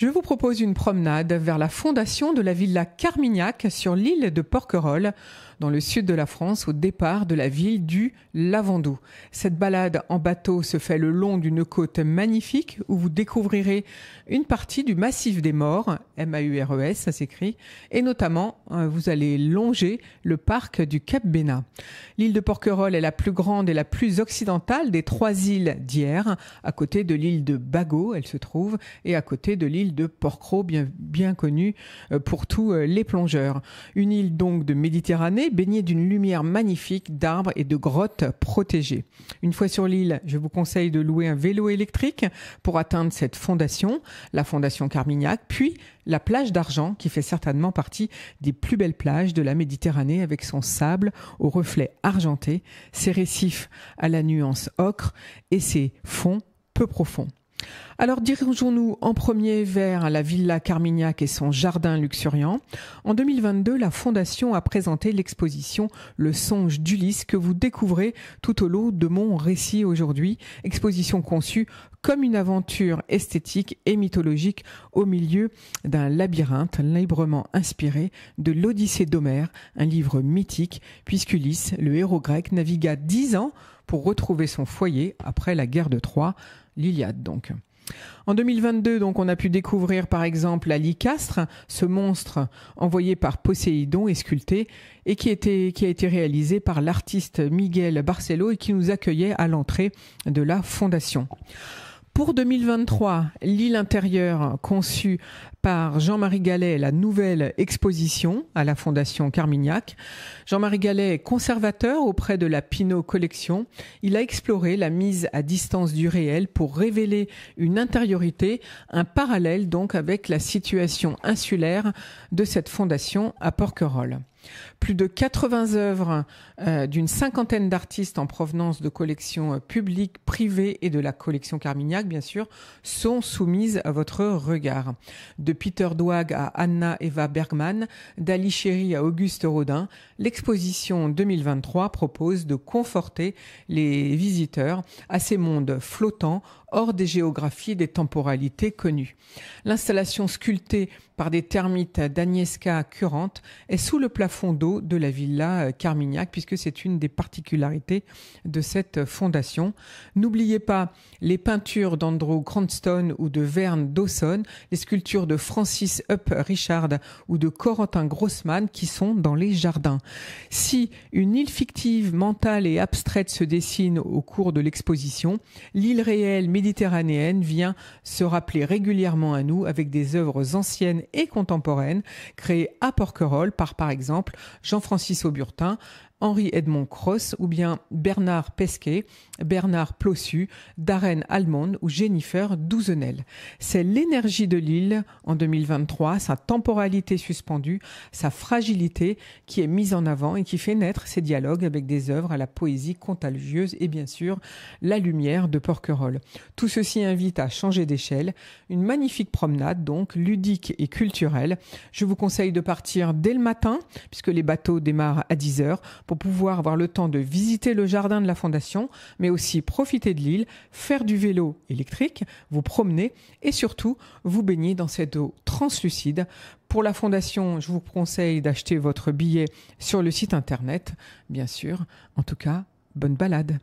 Je vous propose une promenade vers la fondation de la villa Carmignac sur l'île de Porquerolles, dans le sud de la France, au départ de la ville du Lavandou. Cette balade en bateau se fait le long d'une côte magnifique où vous découvrirez une partie du massif des morts, M-A-U-R-E-S, ça s'écrit, et notamment euh, vous allez longer le parc du Cap Bénat. L'île de Porquerolles est la plus grande et la plus occidentale des trois îles d'hier, à côté de l'île de Bago, elle se trouve, et à côté de l'île de Porcro, bien, bien connue euh, pour tous euh, les plongeurs. Une île donc de Méditerranée, baignée d'une lumière magnifique d'arbres et de grottes protégées. Une fois sur l'île, je vous conseille de louer un vélo électrique pour atteindre cette fondation, la fondation Carmignac, puis la plage d'Argent, qui fait certainement partie des plus belles plages de la Méditerranée avec son sable aux reflets argentés, ses récifs à la nuance ocre et ses fonds peu profonds. Alors dirigeons-nous en premier vers la Villa Carmignac et son jardin luxuriant. En 2022, la Fondation a présenté l'exposition Le songe d'Ulysse que vous découvrez tout au long de mon récit aujourd'hui, exposition conçue comme une aventure esthétique et mythologique au milieu d'un labyrinthe librement inspiré de l'Odyssée d'Homère, un livre mythique, puisqu'Ulysse, le héros grec, navigua dix ans pour retrouver son foyer après la guerre de Troie, l'Iliade donc. En 2022, donc, on a pu découvrir par exemple la Licastre, ce monstre envoyé par Poséidon et sculpté, et qui, qui a été réalisé par l'artiste Miguel Barcelo et qui nous accueillait à l'entrée de la fondation. Pour 2023, l'île intérieure conçue par Jean-Marie Gallet, la nouvelle exposition à la Fondation Carmignac. Jean-Marie Gallet est conservateur auprès de la Pinot Collection. Il a exploré la mise à distance du réel pour révéler une intériorité, un parallèle donc avec la situation insulaire de cette fondation à Porquerolles plus de 80 œuvres euh, d'une cinquantaine d'artistes en provenance de collections euh, publiques, privées et de la collection Carmignac, bien sûr, sont soumises à votre regard. De Peter Doig à Anna Eva Bergman, d'Ali Chéri à Auguste Rodin, l'exposition 2023 propose de conforter les visiteurs à ces mondes flottants hors des géographies et des temporalités connues. L'installation sculptée par des termites d'Agnieszka Curante est sous le plafond fond d'eau de la villa Carmignac, puisque c'est une des particularités de cette fondation. N'oubliez pas les peintures d'Andrew grandstone ou de Verne Dawson, les sculptures de Francis Up Richard ou de Corentin Grossman qui sont dans les jardins. Si une île fictive, mentale et abstraite se dessine au cours de l'exposition, l'île réelle méditerranéenne vient se rappeler régulièrement à nous avec des œuvres anciennes et contemporaines créées à Porquerolles par par exemple Jean-Francis Auburtin, Henri Edmond Cross ou bien Bernard Pesquet, Bernard Plossu, Darren Almond ou Jennifer Douzenel. C'est l'énergie de l'île en 2023, sa temporalité suspendue, sa fragilité qui est mise en avant et qui fait naître ses dialogues avec des œuvres à la poésie contagieuse et bien sûr la lumière de Porquerolles. Tout ceci invite à changer d'échelle, une magnifique promenade donc ludique et culturelle. Je vous conseille de partir dès le matin puisque les bateaux démarrent à 10 heures pour pouvoir avoir le temps de visiter le jardin de la fondation, mais aussi profiter de l'île, faire du vélo électrique, vous promener et surtout vous baigner dans cette eau translucide. Pour la fondation, je vous conseille d'acheter votre billet sur le site internet, bien sûr. En tout cas, bonne balade.